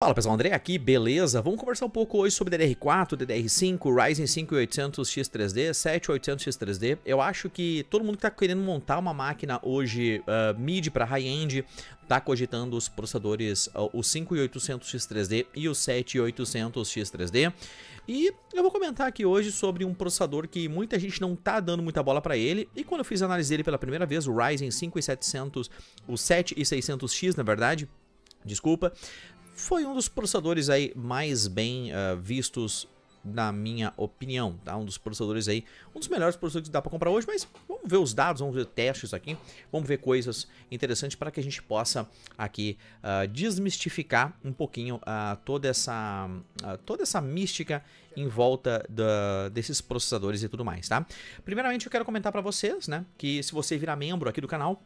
Fala pessoal, André aqui, beleza? Vamos conversar um pouco hoje sobre DDR4, DDR5, Ryzen 5 800X3D, 7800X3D. Eu acho que todo mundo que está querendo montar uma máquina hoje uh, mid para high-end está cogitando os processadores, uh, o 5800X3D e o 7800X3D. E eu vou comentar aqui hoje sobre um processador que muita gente não tá dando muita bola para ele. E quando eu fiz a análise dele pela primeira vez, o Ryzen 5 700, o 7 600 x na verdade, desculpa, foi um dos processadores aí mais bem uh, vistos na minha opinião, tá? Um dos processadores aí, um dos melhores processadores que dá para comprar hoje, mas vamos ver os dados, vamos ver testes aqui, vamos ver coisas interessantes para que a gente possa aqui uh, desmistificar um pouquinho uh, toda essa uh, toda essa mística em volta da, desses processadores e tudo mais, tá? Primeiramente eu quero comentar para vocês, né, que se você virar membro aqui do canal,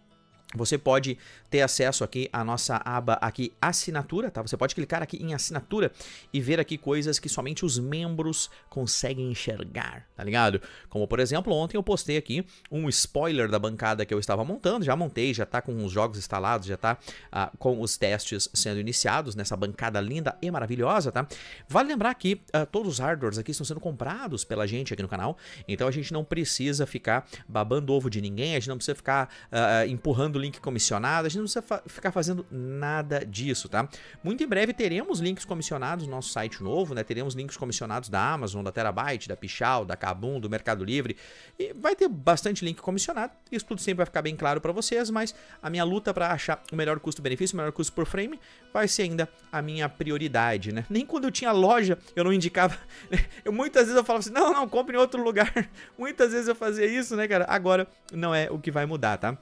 você pode ter acesso aqui à nossa aba aqui assinatura, tá? Você pode clicar aqui em assinatura e ver aqui coisas que somente os membros conseguem enxergar, tá ligado? Como por exemplo, ontem eu postei aqui um spoiler da bancada que eu estava montando, já montei, já tá com os jogos instalados, já tá ah, com os testes sendo iniciados nessa bancada linda e maravilhosa, tá? Vale lembrar que ah, todos os hardwares aqui estão sendo comprados pela gente aqui no canal, então a gente não precisa ficar babando ovo de ninguém, a gente não precisa ficar ah, ah empurrando link comissionado, a gente não precisa fa ficar fazendo nada disso, tá? Muito em breve teremos links comissionados no nosso site novo, né? Teremos links comissionados da Amazon, da Terabyte, da Pichal, da Kabum, do Mercado Livre. E vai ter bastante link comissionado. Isso tudo sempre vai ficar bem claro para vocês, mas a minha luta para achar o melhor custo-benefício, o melhor custo por frame, vai ser ainda a minha prioridade, né? Nem quando eu tinha loja, eu não indicava. Eu, muitas vezes eu falava assim: "Não, não, compre em outro lugar". muitas vezes eu fazia isso, né, cara? Agora não é o que vai mudar, tá?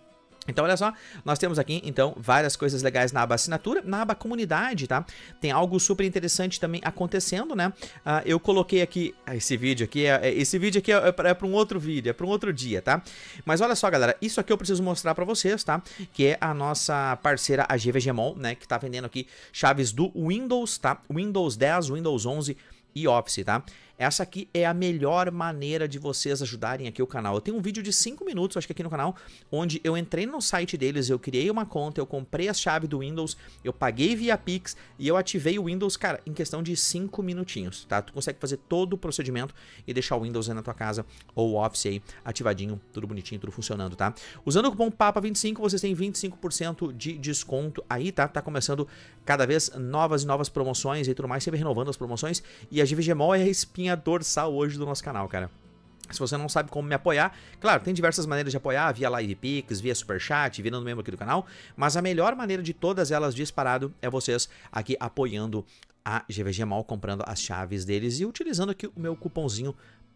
Então, olha só, nós temos aqui, então, várias coisas legais na aba assinatura, na aba comunidade, tá? Tem algo super interessante também acontecendo, né? Ah, eu coloquei aqui, ah, esse vídeo aqui, é, é, esse vídeo aqui é, é para é um outro vídeo, é para um outro dia, tá? Mas olha só, galera, isso aqui eu preciso mostrar para vocês, tá? Que é a nossa parceira, a GVGmon, né? Que tá vendendo aqui chaves do Windows, tá? Windows 10, Windows 11 e Office, tá? Essa aqui é a melhor maneira de vocês ajudarem aqui o canal. Eu tenho um vídeo de 5 minutos, acho que aqui no canal, onde eu entrei no site deles, eu criei uma conta, eu comprei a chave do Windows, eu paguei via Pix e eu ativei o Windows, cara, em questão de 5 minutinhos, tá? Tu consegue fazer todo o procedimento e deixar o Windows aí na tua casa ou o Office aí ativadinho, tudo bonitinho, tudo funcionando, tá? Usando o cupom PAPA25, vocês têm 25% de desconto aí, tá? Tá começando cada vez novas e novas promoções e tudo mais, sempre renovando as promoções e a GVGMOL é a espinha espinha dorsal hoje do nosso canal, cara. Se você não sabe como me apoiar, claro, tem diversas maneiras de apoiar, via Live Pix, via Superchat, virando membro aqui do canal, mas a melhor maneira de todas elas disparado é vocês aqui apoiando a GVG Mall, comprando as chaves deles e utilizando aqui o meu cupomzinho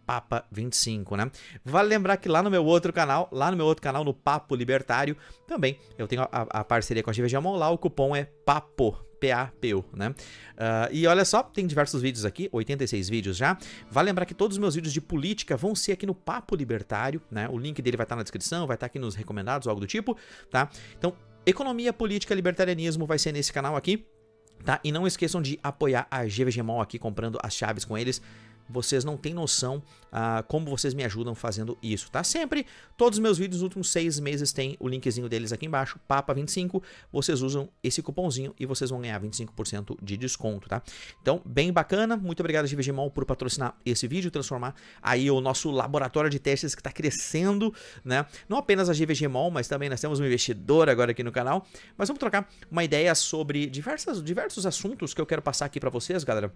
Papa25, né? Vale lembrar que lá no meu outro canal, lá no meu outro canal, no Papo Libertário, também eu tenho a, a parceria com a GVG Mall, lá o cupom é PAPO, PAPU, né? Uh, e olha só, tem diversos vídeos aqui, 86 vídeos já. Vale lembrar que todos os meus vídeos de política vão ser aqui no Papo Libertário, né? O link dele vai estar tá na descrição, vai estar tá aqui nos recomendados, algo do tipo, tá? Então, economia, política, libertarianismo vai ser nesse canal aqui. Tá? E não esqueçam de apoiar a GVGMOL aqui comprando as chaves com eles. Vocês não têm noção uh, como vocês me ajudam fazendo isso, tá? Sempre, todos os meus vídeos nos últimos seis meses tem o linkzinho deles aqui embaixo, Papa25. Vocês usam esse cupomzinho e vocês vão ganhar 25% de desconto, tá? Então, bem bacana. Muito obrigado, GVGMOL, por patrocinar esse vídeo, transformar aí o nosso laboratório de testes que está crescendo, né? Não apenas a GVGMOL, mas também nós temos uma investidora agora aqui no canal. Mas vamos trocar uma ideia sobre diversas, diversos assuntos que eu quero passar aqui para vocês, galera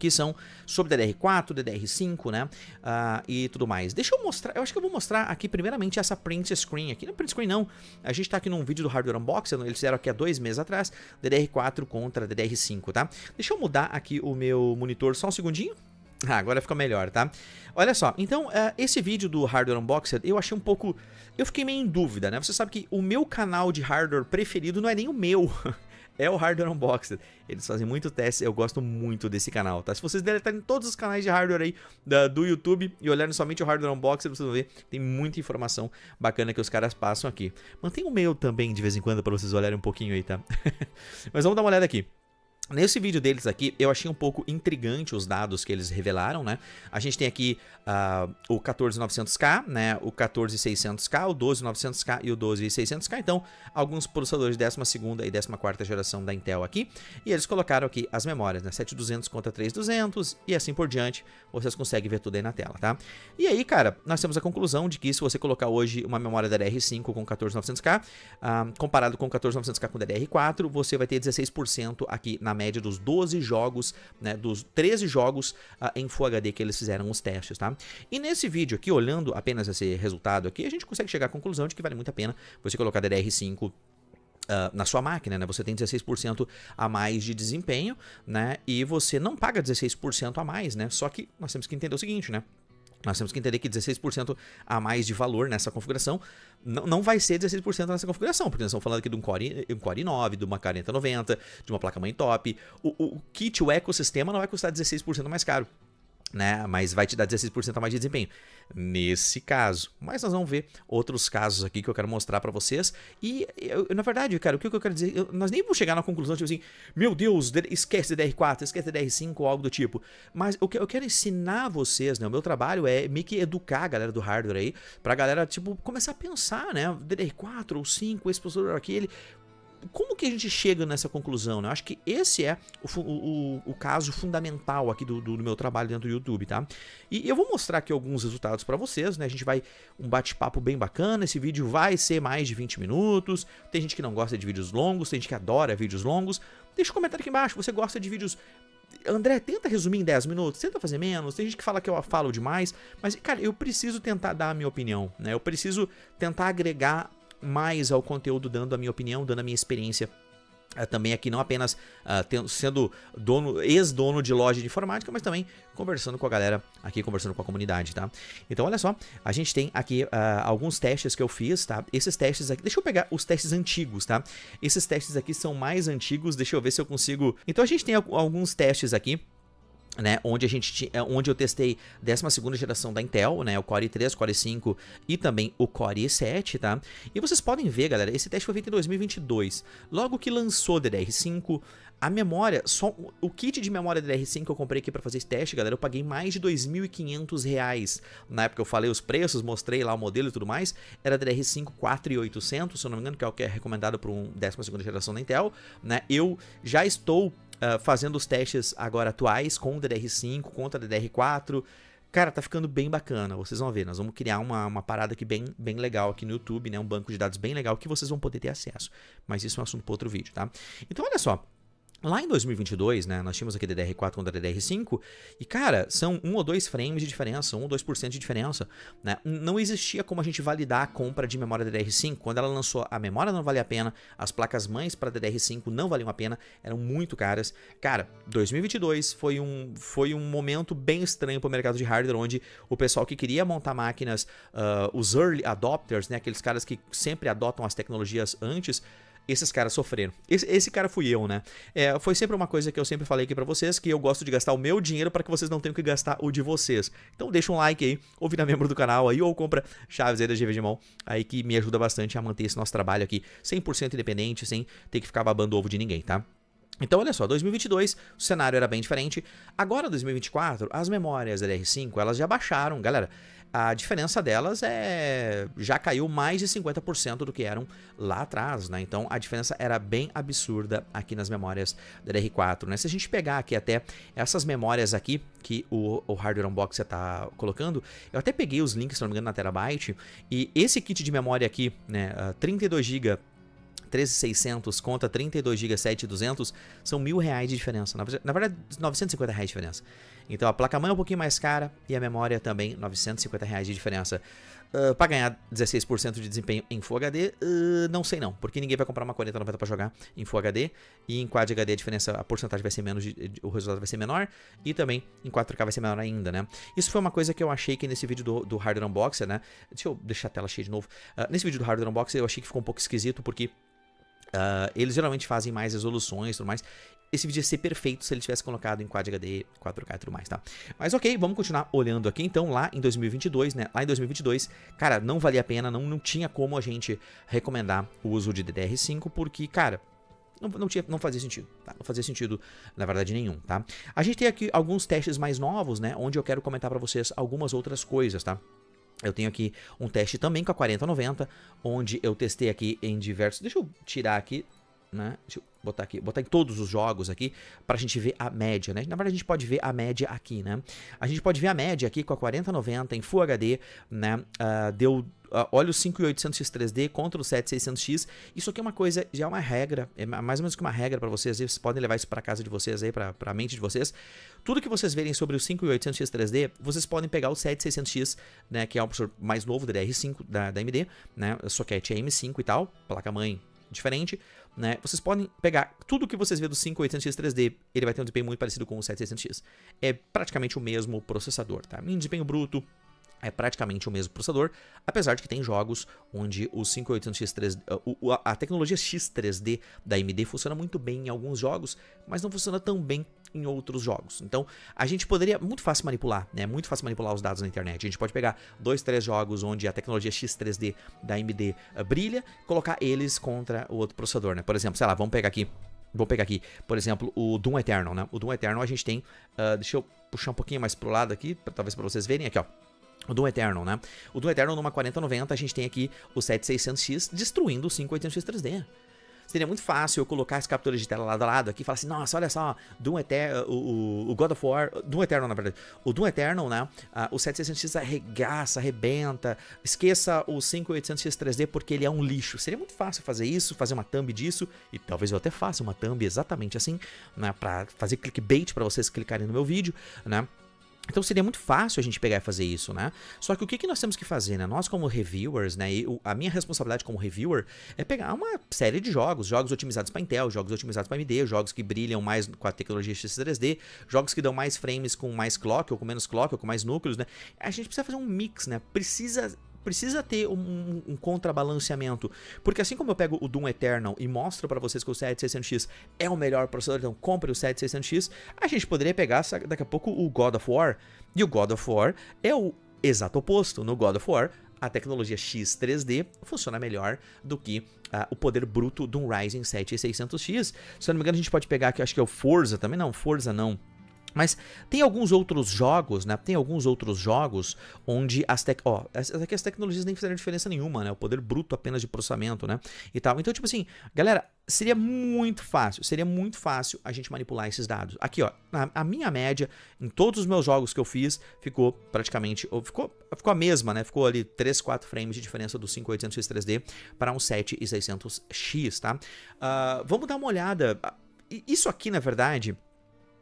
que são sobre DDR4, DDR5, né, uh, e tudo mais. Deixa eu mostrar, eu acho que eu vou mostrar aqui primeiramente essa print screen aqui, não é print screen não, a gente tá aqui num vídeo do Hardware Unboxing, eles fizeram aqui há dois meses atrás, DDR4 contra DDR5, tá? Deixa eu mudar aqui o meu monitor só um segundinho, ah, agora fica melhor, tá? Olha só, então uh, esse vídeo do Hardware Unboxed eu achei um pouco... Eu fiquei meio em dúvida, né? Você sabe que o meu canal de hardware preferido não é nem o meu. é o Hardware Unboxed. Eles fazem muito teste, eu gosto muito desse canal, tá? Se vocês deletarem todos os canais de hardware aí da, do YouTube e olharem somente o Hardware Unboxed, vocês vão ver, tem muita informação bacana que os caras passam aqui. Mantém o meu também de vez em quando para vocês olharem um pouquinho aí, tá? Mas vamos dar uma olhada aqui. Nesse vídeo deles aqui, eu achei um pouco intrigante os dados que eles revelaram, né? A gente tem aqui uh, o 14900K, né? O 14600K, o 12900K e o 12600K. Então, alguns processadores de 12 e 14 geração da Intel aqui. E eles colocaram aqui as memórias, né? 7200 contra 3200 e assim por diante. Vocês conseguem ver tudo aí na tela, tá? E aí, cara, nós temos a conclusão de que se você colocar hoje uma memória DDR5 com 14900K, uh, ah, comparado com 14900K com DDR4, você vai ter 16% aqui na média dos 12 jogos, né, dos 13 jogos uh, em Full HD que eles fizeram os testes, tá? E nesse vídeo aqui, olhando apenas esse resultado aqui, a gente consegue chegar à conclusão de que vale muito a pena você colocar DDR5 Uh, ah, na sua máquina, né? Você tem 16% a mais de desempenho, né? E você não paga 16% a mais, né? Só que nós temos que entender o seguinte, né? Nós temos que entender que 16% a mais de valor nessa configuração não, não vai ser 16% nessa configuração, porque nós estamos falando aqui de um Core, um Core 9, de uma 4090, de uma placa-mãe top. O, o kit, o ecossistema não vai custar 16% mais caro né? Mas vai te dar 16% a mais de desempenho. Nesse caso. Mas nós vamos ver outros casos aqui que eu quero mostrar para vocês. E, eu, na verdade, cara, o que eu quero dizer? Eu, nós nem vamos chegar na conclusão, tipo assim, meu Deus, esquece DR4, esquece DR5 ou algo do tipo. Mas eu, eu quero ensinar vocês, né? O meu trabalho é meio que educar a galera do hardware aí, pra galera, tipo, começar a pensar, né? DR4 ou 5, esse processador aquele como que a gente chega nessa conclusão? Né? Eu acho que esse é o, o, o caso fundamental aqui do, do, do, meu trabalho dentro do YouTube, tá? E eu vou mostrar aqui alguns resultados para vocês, né? A gente vai um bate-papo bem bacana, esse vídeo vai ser mais de 20 minutos, tem gente que não gosta de vídeos longos, tem gente que adora vídeos longos, deixa um comentário aqui embaixo, você gosta de vídeos André, tenta resumir em 10 minutos, tenta fazer menos. Tem gente que fala que eu falo demais, mas, cara, eu preciso tentar dar a minha opinião, né? Eu preciso tentar agregar mais ao conteúdo, dando a minha opinião, dando a minha experiência ah, também aqui não apenas uh, tendo, sendo dono, ex-dono de loja de informática, mas também conversando com a galera aqui, conversando com a comunidade, tá? Então, olha só, a gente tem aqui uh, alguns testes que eu fiz, tá? Esses testes aqui, deixa eu pegar os testes antigos, tá? Esses testes aqui são mais antigos, deixa eu ver se eu consigo... Então, a gente tem alguns testes aqui né, onde, a gente é, onde eu testei 12 geração da Intel, né, o Core i3, Core i5 e também o Core i7, tá? E vocês podem ver, galera, esse teste foi feito em 2022. Logo que lançou o DDR5, a memória, só o kit de memória DDR5 que eu comprei aqui para fazer esse teste, galera, eu paguei mais de R$ 2.500. Na época eu falei os preços, mostrei lá o modelo e tudo mais. Era DDR5 4800, se eu não me engano, que é o que é recomendado para um 12 geração da Intel, né? Eu já estou ah, fazendo os testes agora atuais com o DDR5, contra o DDR4. Cara, tá ficando bem bacana, vocês vão ver. Nós vamos criar uma, uma parada aqui bem, bem legal aqui no YouTube, né? Um banco de dados bem legal que vocês vão poder ter acesso. Mas isso é um assunto para outro vídeo, tá? Então, olha só. Lá em 2022, né, nós tínhamos aqui DDR4 com DDR5, e cara, são um ou dois frames de diferença, um ou dois por cento de diferença, né? Não existia como a gente validar a compra de memória DDR5. Quando ela lançou, a memória não valia a pena, as placas mães para DDR5 não valiam a pena, eram muito caras. Cara, 2022 foi um, foi um momento bem estranho para o mercado de hardware, onde o pessoal que queria montar máquinas, uh, os early adopters, né, aqueles caras que sempre adotam as tecnologias antes, esses caras sofreram. Esse, esse cara fui eu, né? É, foi sempre uma coisa que eu sempre falei aqui para vocês, que eu gosto de gastar o meu dinheiro para que vocês não tenham que gastar o de vocês. Então deixa um like aí, ou vira membro do canal aí, ou compra chaves aí da GV de mão, aí que me ajuda bastante a manter esse nosso trabalho aqui 100% independente, sem ter que ficar babando ovo de ninguém, tá? Então, olha só, 2022, o cenário era bem diferente. Agora, 2024, as memórias LR5, elas já baixaram, galera. A diferença delas é já caiu mais de 50% do que eram lá atrás, né? Então a diferença era bem absurda aqui nas memórias da dr 4 né? Se a gente pegar aqui até essas memórias aqui que o, o Hardware Unboxer tá colocando, eu até peguei os links, se não me engano, na Terabyte, e esse kit de memória aqui, né, 32 ah, GB 13600 contra 32 GB 7200 são mil reais de diferença. Na verdade, 950 reais de diferença. Então a placa-mãe é um pouquinho mais cara e a memória também 950 reais de diferença. Uh, ah, para ganhar 16% de desempenho em Full HD, uh, ah, não sei não, porque ninguém vai comprar uma 4090 para jogar em Full HD e em Quad HD a diferença, a porcentagem vai ser menos, de, o resultado vai ser menor e também em 4K vai ser menor ainda, né? Isso foi uma coisa que eu achei que nesse vídeo do, do Hardware Unboxer, né? Deixa eu deixar a tela cheia de novo. Uh, nesse vídeo do Hardware Unboxer eu achei que ficou um pouco esquisito porque Uh, eles geralmente fazem mais resoluções e tudo mais. Esse vídeo ia ser perfeito se ele tivesse colocado em Quad HD, 4K e tudo mais, tá? Mas ok, vamos continuar olhando aqui então, lá em 2022, né? Lá em 2022, cara, não valia a pena, não, não tinha como a gente recomendar o uso de DDR5, porque, cara, não, não, tinha, não fazia sentido, tá? Não fazia sentido, na verdade, nenhum, tá? A gente tem aqui alguns testes mais novos, né? Onde eu quero comentar para vocês algumas outras coisas, tá? Eu tenho aqui um teste também com a 4090, onde eu testei aqui em diversos... Deixa eu tirar aqui, né? Deixa eu botar aqui, botar em todos os jogos aqui, pra gente ver a média, né? Na verdade, a gente pode ver a média aqui, né? A gente pode ver a média aqui com a 4090 em Full HD, né? Uh, deu olha o 5800X 3D contra o 7600X. Isso aqui é uma coisa, já é uma regra, é mais ou menos que uma regra para vocês, vocês podem levar isso para casa de vocês aí, para a mente de vocês. Tudo que vocês verem sobre o 5800X 3D, vocês podem pegar o 7600X, né, que é o mais novo da DR5 da, da AMD, né, é AM5 e tal, placa-mãe diferente, né? Vocês podem pegar tudo que vocês vê do 5800X 3D, ele vai ter um desempenho muito parecido com o 7600X. É praticamente o mesmo processador, tá? Em desempenho bruto, é praticamente o mesmo processador, apesar de que tem jogos onde o 5800X3, eh, a tecnologia X3D da AMD funciona muito bem em alguns jogos, mas não funciona tão bem em outros jogos. Então, a gente poderia muito fácil manipular, né? Muito fácil manipular os dados na internet. A gente pode pegar dois, três jogos onde a tecnologia X3D da AMD eh, brilha, colocar eles contra o outro processador, né? Por exemplo, sei lá, vamos pegar aqui Vou pegar aqui, por exemplo, o Doom Eternal, né? O Doom Eternal a gente tem, uh, deixa eu puxar um pouquinho mais pro lado aqui, pra, talvez para vocês verem aqui, ó. O Doom Eternal, né? O Doom Eternal numa 4090, a gente tem aqui o 7600X destruindo o 5800X 3D. Seria muito fácil eu colocar as capturas de tela lado a lado aqui e falar assim, nossa, olha só, Doom Eter o, o God of War, Doom Eternal, na verdade, o Doom Eternal, né, uh, o 7600X arregaça, arrebenta, esqueça o 5800X 3D porque ele é um lixo. Seria muito fácil fazer isso, fazer uma thumb disso, e talvez eu até faça uma thumb exatamente assim, né, pra fazer clickbait para vocês clicarem no meu vídeo, né, então seria muito fácil a gente pegar e fazer isso, né? Só que o que, que nós temos que fazer, né? Nós como reviewers, né? Eu, a minha responsabilidade como reviewer é pegar uma série de jogos, jogos otimizados para Intel, jogos otimizados para AMD, jogos que brilham mais com a tecnologia X3D, jogos que dão mais frames com mais clock ou com menos clock ou com mais núcleos, né? A gente precisa fazer um mix, né? Precisa precisa ter um, um, um, contrabalanceamento. Porque assim como eu pego o Doom Eternal e mostro para vocês que o 7600X é o melhor processador, então compre o 7600X, a gente poderia pegar daqui a pouco o God of War. E o God of War é o exato oposto. No God of War, a tecnologia X3D funciona melhor do que uh, o poder bruto do Ryzen 7600 x Se eu não me engano, a gente pode pegar aqui, acho que é o Forza também, não, Forza não. Mas tem alguns outros jogos, né? Tem alguns outros jogos onde as tec... Ó, essas aqui é as tecnologias nem fizeram diferença nenhuma, né? O poder bruto apenas de processamento, né? E tal. Então, tipo assim, galera, seria muito fácil, seria muito fácil a gente manipular esses dados. Aqui, ó, a, minha média em todos os meus jogos que eu fiz ficou praticamente, ou ficou, ficou a mesma, né? Ficou ali 3, 4 frames de diferença do 5800X 3D para um 7600X, tá? Uh, vamos dar uma olhada. Ah, isso aqui, na verdade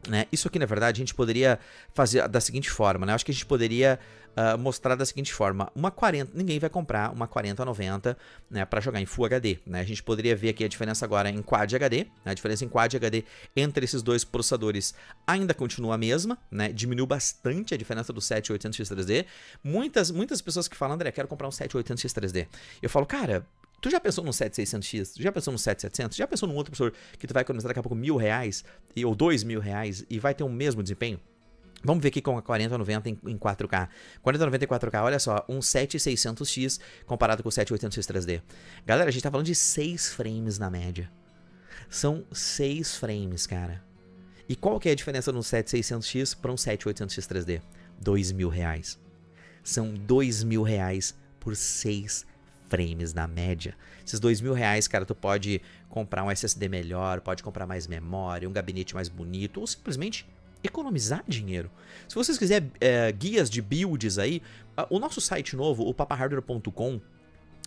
né? Isso aqui, na verdade, a gente poderia fazer da seguinte forma, né? Acho que a gente poderia uh, mostrar da seguinte forma. Uma 40, ninguém vai comprar uma 4090 né, para jogar em Full HD, né? A gente poderia ver aqui a diferença agora em Quad HD, né? A diferença em Quad HD entre esses dois processadores ainda continua a mesma, né? Diminuiu bastante a diferença do 7800X3D. Muitas, muitas pessoas que falam, André, quero comprar um 7800X3D. Eu falo, cara, Tu já pensou num 7600X? Tu já pensou num 7700? Já pensou num outro professor que tu vai economizar daqui a pouco mil reais e, ou dois mil reais e vai ter o mesmo desempenho? Vamos ver aqui com a 4090 em, em 4K. 4090 em 4K, olha só, um 7600X comparado com o 7800X 3D. Galera, a gente tá falando de 6 frames na média. São 6 frames, cara. E qual que é a diferença de um 7600X para um 7800X 3D? 2 mil reais. São 2 mil reais por 6 frames frames na média. Esses dois mil reais, cara, tu pode comprar um SSD melhor, pode comprar mais memória, um gabinete mais bonito, ou simplesmente economizar dinheiro. Se vocês quiserem é, guias de builds aí, ah, o nosso site novo, o papahardware.com,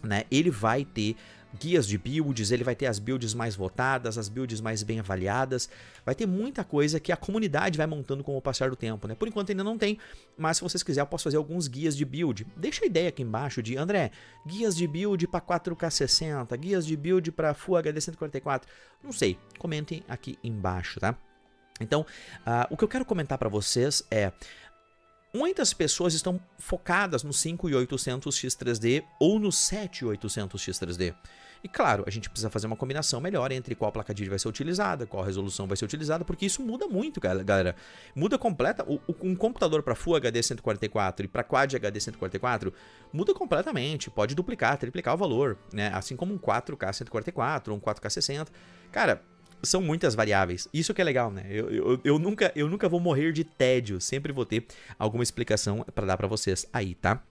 né, ele vai ter guias de builds, ele vai ter as builds mais votadas, as builds mais bem avaliadas. Vai ter muita coisa que a comunidade vai montando com o passar do tempo, né? Por enquanto ainda não tem, mas se vocês quiserem eu posso fazer alguns guias de build. Deixa a ideia aqui embaixo de, André, guias de build para 4K60, guias de build para Full HD 144. Não sei, comentem aqui embaixo, tá? Então, uh, o que eu quero comentar para vocês é Muitas pessoas estão focadas no 5800X3D ou no 7800X3D. E claro, a gente precisa fazer uma combinação melhor entre qual placa de vídeo vai ser utilizada, qual resolução vai ser utilizada, porque isso muda muito, galera. Muda completa. Um computador para Full HD 144 e para Quad HD 144 muda completamente. Pode duplicar, triplicar o valor, né? Assim como um 4K 144, um 4K 60. Cara, são muitas variáveis. Isso que é legal, né? Eu, eu, eu nunca, eu nunca vou morrer de tédio. Sempre vou ter alguma explicação para dar para vocês aí, tá?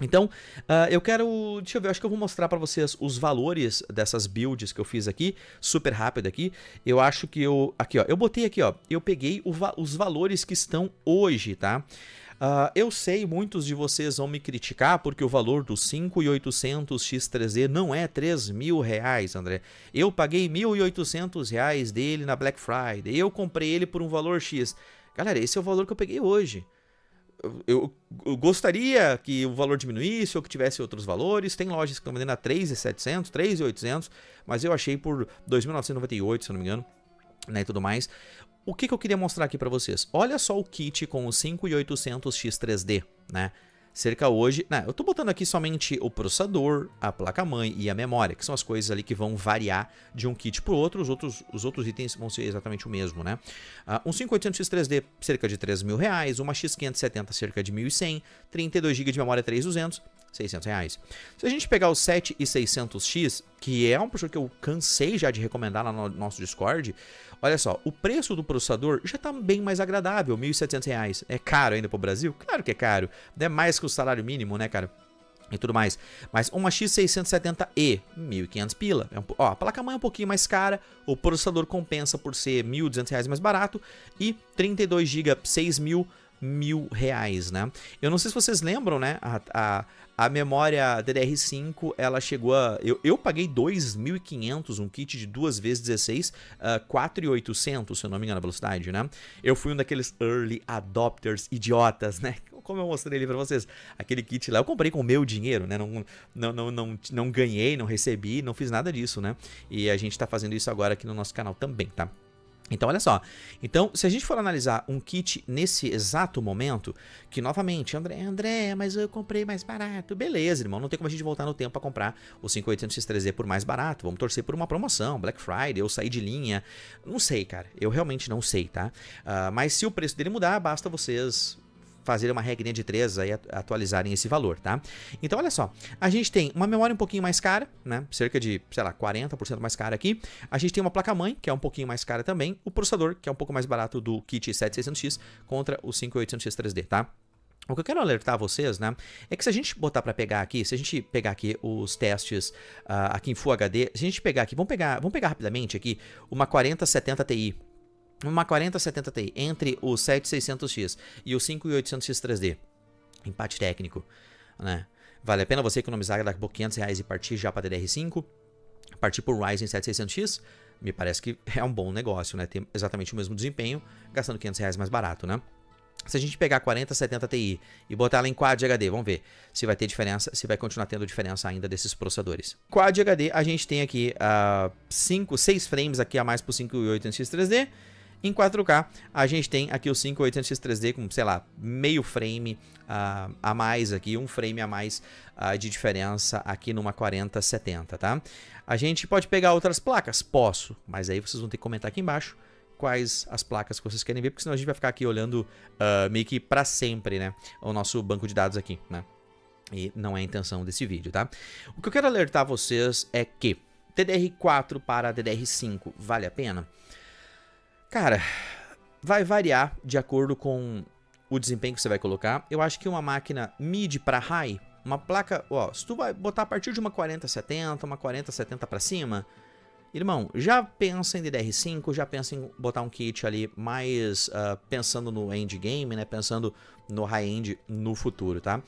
Então, uh, eu quero, deixa eu ver, acho que eu vou mostrar para vocês os valores dessas builds que eu fiz aqui, super rápido aqui. Eu acho que eu, aqui ó, eu botei aqui ó, eu peguei os valores que estão hoje, tá? Uh, eu sei, muitos de vocês vão me criticar porque o valor do 5800 X3Z não é 3 mil reais, André. Eu paguei 1.800 reais dele na Black Friday. Eu comprei ele por um valor X. Galera, esse é o valor que eu peguei hoje. Eu, eu, eu, gostaria que o valor diminuísse ou que tivesse outros valores. Tem lojas que estão vendendo a 3,700, 3,800, mas eu achei por 2.998, se não me engano né, e tudo mais. O que, que eu queria mostrar aqui para vocês? Olha só o kit com o 5800X3D, né? Cerca hoje, né, eu estou botando aqui somente o processador, a placa-mãe e a memória, que são as coisas ali que vão variar de um kit para o outro, os outros, os outros itens vão ser exatamente o mesmo, né? Uh, um 5800X3D, cerca de 3 mil reais, uma X570, cerca de 1.100, 32 GB de memória, 3.200, 600 reais. Se a gente pegar o 7600 x que é um processador que eu cansei já de recomendar lá no nosso Discord, Olha só, o preço do processador já está bem mais agradável, R$ 1.700. É caro ainda para o Brasil? Claro que é caro. É mais que o salário mínimo, né, cara? e tudo mais. Mas uma X670E, 1.500 pila. É um, ó, a placa-mãe é um pouquinho mais cara, o processador compensa por ser 1.200 reais mais barato e 32 GB, 6.000 mil reais, né? Eu não sei se vocês lembram, né? A, a, a memória DDR5, ela chegou a... Eu, eu paguei 2.500, um kit de duas vezes 16, uh, 4,800, se eu não me engano, a velocidade, né? Eu fui um daqueles early adopters idiotas, né? Como eu mostrei ali pra vocês, aquele kit lá, eu comprei com o meu dinheiro, né? Não, não, não, não, não ganhei, não recebi, não fiz nada disso, né? E a gente tá fazendo isso agora aqui no nosso canal também, tá? Então, olha só. Então, se a gente for analisar um kit nesse exato momento, que novamente, André, André, mas eu comprei mais barato. Beleza, irmão, não tem como a gente voltar no tempo para comprar o 5800 X3Z por mais barato. Vamos torcer por uma promoção, Black Friday, eu sair de linha. Não sei, cara. Eu realmente não sei, tá? Uh, mas se o preço dele mudar, basta vocês fazerem uma regrinha de três aí atualizarem esse valor, tá? Então olha só, a gente tem uma memória um pouquinho mais cara, né? Cerca de, sei lá, 40% mais cara aqui. A gente tem uma placa-mãe, que é um pouquinho mais cara também, o processador, que é um pouco mais barato do kit 7600X contra o 5800X 3D, tá? O que eu quero alertar vocês, né, é que se a gente botar para pegar aqui, se a gente pegar aqui os testes uh, aqui em Full HD, se a gente pegar aqui, vamos pegar, vamos pegar rapidamente aqui uma 4070 Ti, uma 4070 Ti entre o 7600X e o 5800X 3D, empate técnico, né? Vale a pena você economizar daqui a pouco 500 reais e partir já para DDR5, partir para o Ryzen 7600X, me parece que é um bom negócio, né? Ter exatamente o mesmo desempenho, gastando 500 reais mais barato, né? Se a gente pegar 4070 Ti e botar ela em Quad HD, vamos ver se vai ter diferença, se vai continuar tendo diferença ainda desses processadores. Quad HD, a gente tem aqui 5, uh, 6 frames aqui a mais pro 5800X3D em 4K, a gente tem aqui o 5800X3D com, sei lá, meio frame uh, a mais aqui, um frame a mais uh, de diferença aqui numa 4070, tá? A gente pode pegar outras placas? Posso, mas aí vocês vão ter que comentar aqui embaixo quais as placas que vocês querem ver, porque senão a gente vai ficar aqui olhando uh, meio que pra sempre, né? O nosso banco de dados aqui, né? E não é a intenção desse vídeo, tá? O que eu quero alertar vocês é que DDR4 para DDR5 vale a pena? Cara, vai variar de acordo com o desempenho que você vai colocar. Eu acho que uma máquina mid para high, uma placa, ó, se tu vai botar a partir de uma 4070, uma 4070 para cima, irmão, já pensa em DDR5, já pensa em botar um kit ali mais uh, pensando no endgame, né, pensando no high-end no futuro, tá?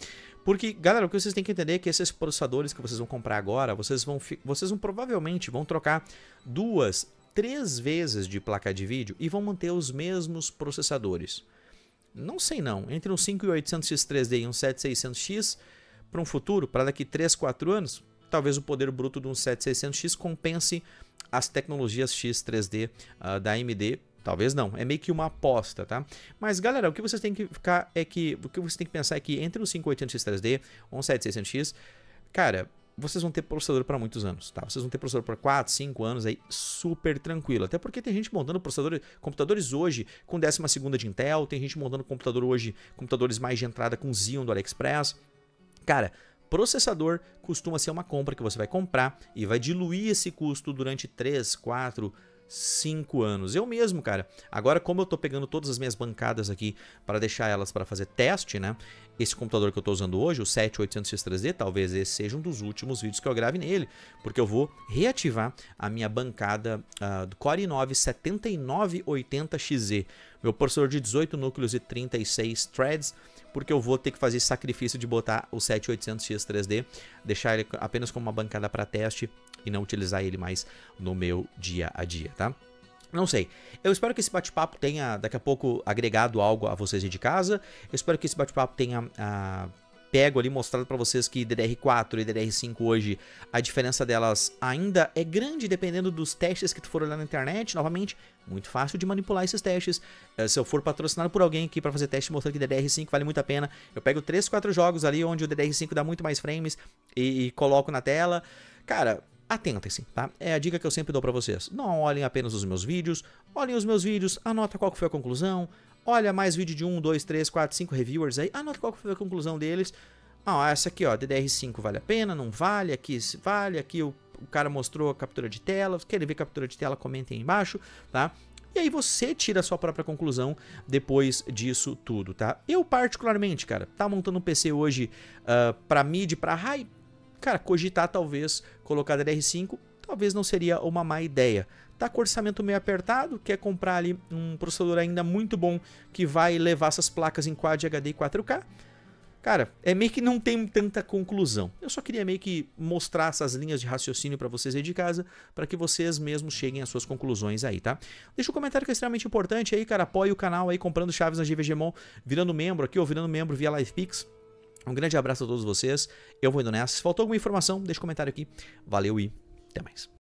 Porque, galera, o que vocês têm que entender é que esses processadores que vocês vão comprar agora, vocês vão, vocês vão provavelmente vão trocar duas três vezes de placa de vídeo e vão manter os mesmos processadores. Não sei não, entre um 5800X3D e um 7600X, para um futuro, para daqui 3, 4 anos, talvez o poder bruto de um 7600X compense as tecnologias X3D uh, ah, da AMD. Talvez não, é meio que uma aposta, tá? Mas galera, o que vocês têm que ficar é que o que você tem que pensar é que entre um 5800X3D ou um 7600X, cara, vocês vão ter processador para muitos anos, tá? Vocês vão ter processador para 4, 5 anos aí, super tranquilo. Até porque tem gente montando processadores, computadores hoje com 12 de Intel, tem gente montando computador hoje, computadores mais de entrada com Xeon do AliExpress. Cara, processador costuma ser uma compra que você vai comprar e vai diluir esse custo durante 3, 4 anos cinco anos. Eu mesmo, cara, agora como eu tô pegando todas as minhas bancadas aqui para deixar elas para fazer teste, né? Esse computador que eu tô usando hoje, o 7800X3D, talvez esse seja um dos últimos vídeos que eu grave nele, porque eu vou reativar a minha bancada uh, do Core i9 7980XZ meu processador de 18 núcleos e 36 threads, porque eu vou ter que fazer sacrifício de botar o 7800X 3D, deixar ele apenas como uma bancada para teste e não utilizar ele mais no meu dia a dia, tá? Não sei. Eu espero que esse bate-papo tenha daqui a pouco agregado algo a vocês aí de casa. Eu espero que esse bate-papo tenha ah, pego ali mostrado para vocês que DDR4 e DDR5 hoje, a diferença delas ainda é grande dependendo dos testes que tu for olhar na internet. Novamente, muito fácil de manipular esses testes. Eh, se eu for patrocinado por alguém aqui para fazer teste mostrando que DDR5 vale muito a pena, eu pego 3, 4 jogos ali onde o DDR5 dá muito mais frames e, e coloco na tela. Cara, atentem-se, tá? É a dica que eu sempre dou para vocês. Não olhem apenas os meus vídeos, olhem os meus vídeos, anota qual foi a conclusão, Olha mais vídeo de 1, 2, 3, 4, 5 reviewers aí. Anota qual foi a conclusão deles. Ah, essa aqui, ó, DDR5 vale a pena, não vale, aqui vale, aqui o, o cara mostrou a captura de tela, querem ver captura de tela, comentem aí embaixo, tá? E aí você tira a sua própria conclusão depois disso tudo, tá? Eu particularmente, cara, tá montando um PC hoje uh, pra mid, pra high, cara, cogitar talvez colocar DDR5, talvez não seria uma má ideia, tá com orçamento meio apertado, quer comprar ali um processador ainda muito bom que vai levar essas placas em Quad HD e 4K. Cara, é meio que não tem tanta conclusão. Eu só queria meio que mostrar essas linhas de raciocínio para vocês aí de casa, para que vocês mesmos cheguem às suas conclusões aí, tá? Deixa um comentário que é extremamente importante aí, cara. Apoie o canal aí comprando chaves na GVGmon, virando membro aqui ou virando membro via LivePix. Um grande abraço a todos vocês. Eu vou indo nessa. Se faltou alguma informação, deixa um comentário aqui. Valeu e até mais.